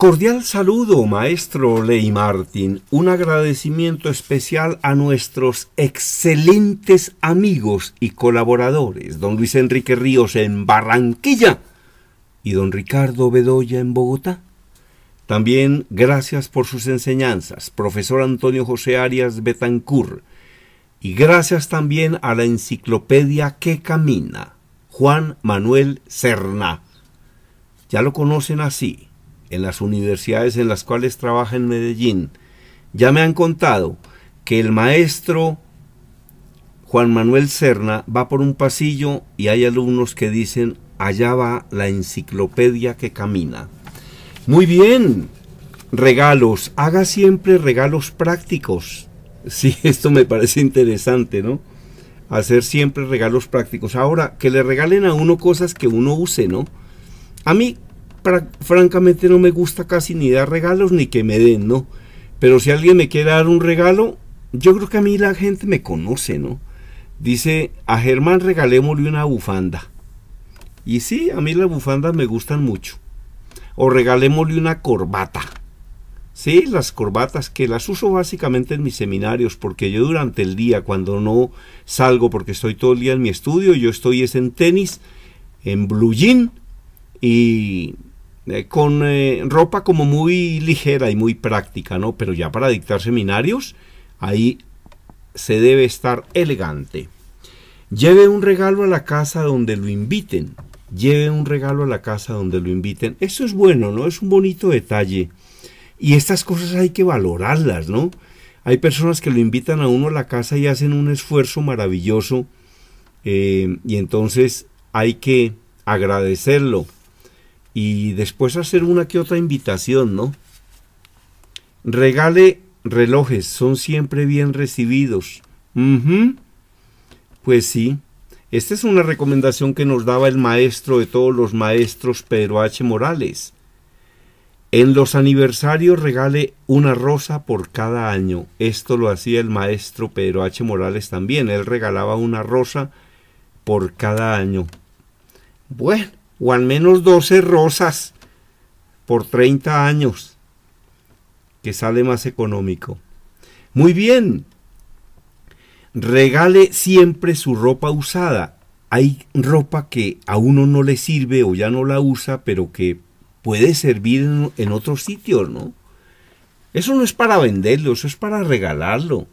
Cordial saludo, maestro Ley Martín. Un agradecimiento especial a nuestros excelentes amigos y colaboradores, don Luis Enrique Ríos en Barranquilla y don Ricardo Bedoya en Bogotá. También gracias por sus enseñanzas, profesor Antonio José Arias Betancur. Y gracias también a la enciclopedia que camina, Juan Manuel Cerna. Ya lo conocen así en las universidades en las cuales trabaja en Medellín, ya me han contado que el maestro Juan Manuel Serna va por un pasillo y hay alumnos que dicen, allá va la enciclopedia que camina. Muy bien, regalos, haga siempre regalos prácticos. Sí, esto me parece interesante, ¿no? Hacer siempre regalos prácticos. Ahora, que le regalen a uno cosas que uno use, ¿no? A mí, francamente no me gusta casi ni dar regalos ni que me den, ¿no? Pero si alguien me quiere dar un regalo, yo creo que a mí la gente me conoce, ¿no? Dice, a Germán regalémosle una bufanda. Y sí, a mí las bufandas me gustan mucho. O regalémosle una corbata. Sí, las corbatas que las uso básicamente en mis seminarios, porque yo durante el día, cuando no salgo, porque estoy todo el día en mi estudio, yo estoy es en tenis, en blue jean y eh, con eh, ropa como muy ligera y muy práctica, ¿no? Pero ya para dictar seminarios, ahí se debe estar elegante. Lleve un regalo a la casa donde lo inviten. Lleve un regalo a la casa donde lo inviten. Eso es bueno, ¿no? Es un bonito detalle. Y estas cosas hay que valorarlas, ¿no? Hay personas que lo invitan a uno a la casa y hacen un esfuerzo maravilloso. Eh, y entonces hay que agradecerlo y después hacer una que otra invitación, ¿no? Regale relojes, son siempre bien recibidos. Pues sí, esta es una recomendación que nos daba el maestro de todos los maestros, Pedro H. Morales. En los aniversarios regale una rosa por cada año. Esto lo hacía el maestro Pedro H. Morales también. Él regalaba una rosa por cada año. Bueno, o al menos 12 rosas por 30 años, que sale más económico. Muy bien, regale siempre su ropa usada. Hay ropa que a uno no le sirve o ya no la usa, pero que puede servir en, en otros sitios, ¿no? Eso no es para venderlo, eso es para regalarlo.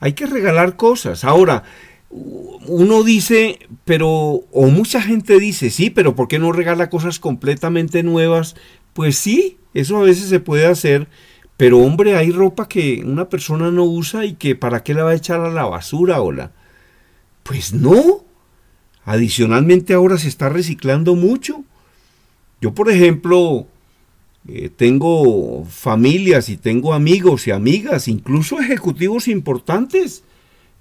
Hay que regalar cosas. Ahora, uno dice, pero, o mucha gente dice, sí, pero ¿por qué no regala cosas completamente nuevas? Pues sí, eso a veces se puede hacer, pero hombre, hay ropa que una persona no usa y que para qué la va a echar a la basura hola? Pues no. Adicionalmente ahora se está reciclando mucho. Yo, por ejemplo, eh, tengo familias y tengo amigos y amigas, incluso ejecutivos importantes,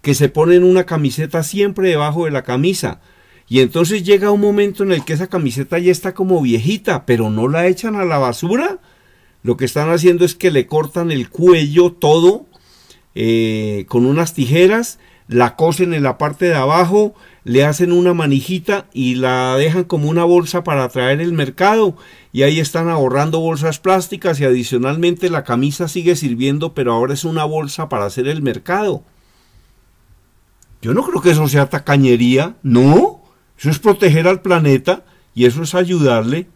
que se ponen una camiseta siempre debajo de la camisa. Y entonces llega un momento en el que esa camiseta ya está como viejita, pero no la echan a la basura. Lo que están haciendo es que le cortan el cuello todo eh, con unas tijeras, la cosen en la parte de abajo, le hacen una manijita y la dejan como una bolsa para traer el mercado. Y ahí están ahorrando bolsas plásticas y adicionalmente la camisa sigue sirviendo, pero ahora es una bolsa para hacer el mercado. Yo no creo que eso sea tacañería, no. Eso es proteger al planeta y eso es ayudarle.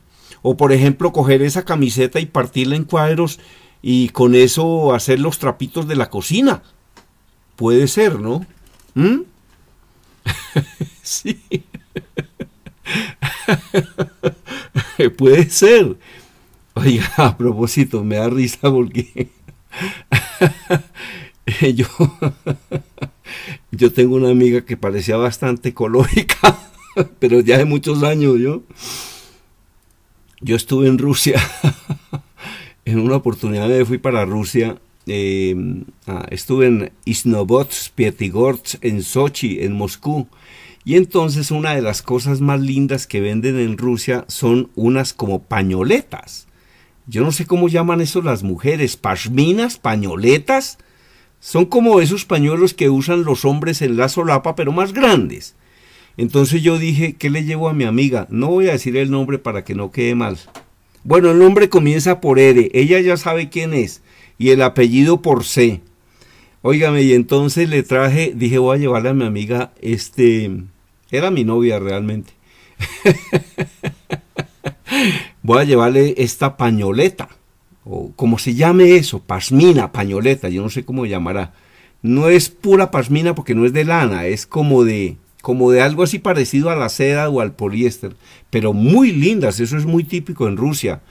O por ejemplo, coger esa camiseta y partirla en cuadros y con eso hacer los trapitos de la cocina. Puede ser, ¿no? ¿Mm? sí. Puede ser. Oiga, a propósito, me da risa porque yo yo tengo una amiga que parecía bastante ecológica, pero ya de muchos años yo. Yo estuve en Rusia, en una oportunidad me fui para Rusia, em, ah, estuve en Isnobots, Pietigorsk, en Sochi, en Moscú. Y entonces una de las cosas más lindas que venden en Rusia son unas como pañoletas. Yo no sé cómo llaman eso las mujeres, pashminas, pañoletas. Son como esos pañuelos que usan los hombres en la solapa, pero más grandes. Entonces yo dije, ¿qué le llevo a mi amiga? No voy a decir el nombre para que no quede mal. Bueno, el nombre comienza por R, ella ya sabe quién es, y el apellido por C. Óigame, y entonces le traje, dije, voy a llevarle a mi amiga, este, era mi novia realmente. voy a llevarle esta pañoleta o como se llame eso, pasmina, pañoleta, yo no sé cómo llamará. No es pura pasmina porque no es de lana, es como de como de algo así parecido a la seda o al poliéster, pero muy lindas, eso es muy típico en Rusia.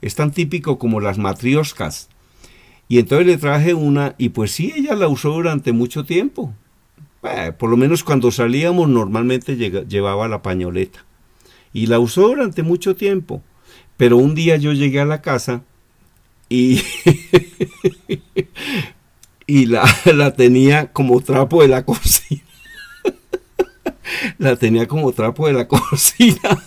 Es tan típico como las matrioscas. Y entonces le traje una y pues sí, ella la usó durante mucho tiempo. Eh, por lo menos cuando salíamos normalmente llevaba la pañoleta. Y la usó durante mucho tiempo. Pero un día yo llegué a la casa y, la, la, tenía como trapo de la cocina. la tenía como trapo de la cocina.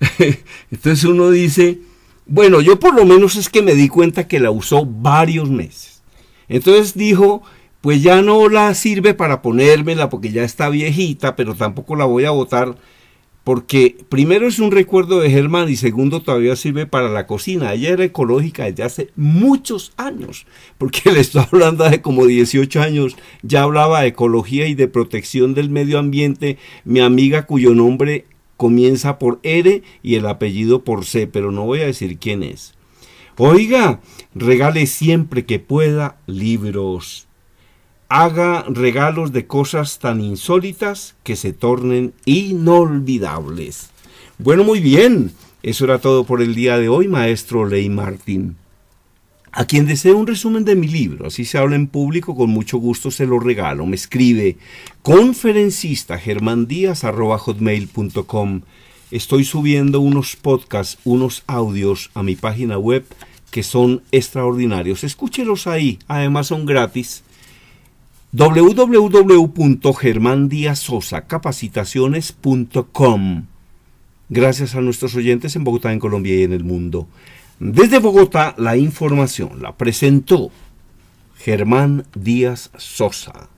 Entonces uno dice, bueno, yo por lo menos es que me di cuenta que la usó varios meses. Entonces dijo, pues ya no la sirve para ponérmela porque ya está viejita, pero tampoco la voy a botar porque primero es un recuerdo de Germán y segundo todavía sirve para la cocina. Ella era ecológica desde hace muchos años, porque le estoy hablando de como 18 años, ya hablaba de ecología y de protección del medio ambiente, mi amiga cuyo nombre comienza por R y el apellido por C, pero no voy a decir quién es. Oiga, regale siempre que pueda libros haga regalos de cosas tan insólitas que se tornen inolvidables. Bueno, muy bien. Eso era todo por el día de hoy, maestro Ley Martín. A quien desee un resumen de mi libro, así se habla en público, con mucho gusto se lo regalo. Me escribe conferencista Estoy subiendo unos podcasts, unos audios a mi página web que son extraordinarios. Escúchelos ahí, además son gratis www.germandiasosacapacitaciones.com. Gracias a nuestros oyentes en Bogotá, en Colombia y en el mundo. Desde Bogotá, la información la presentó Germán Díaz Sosa.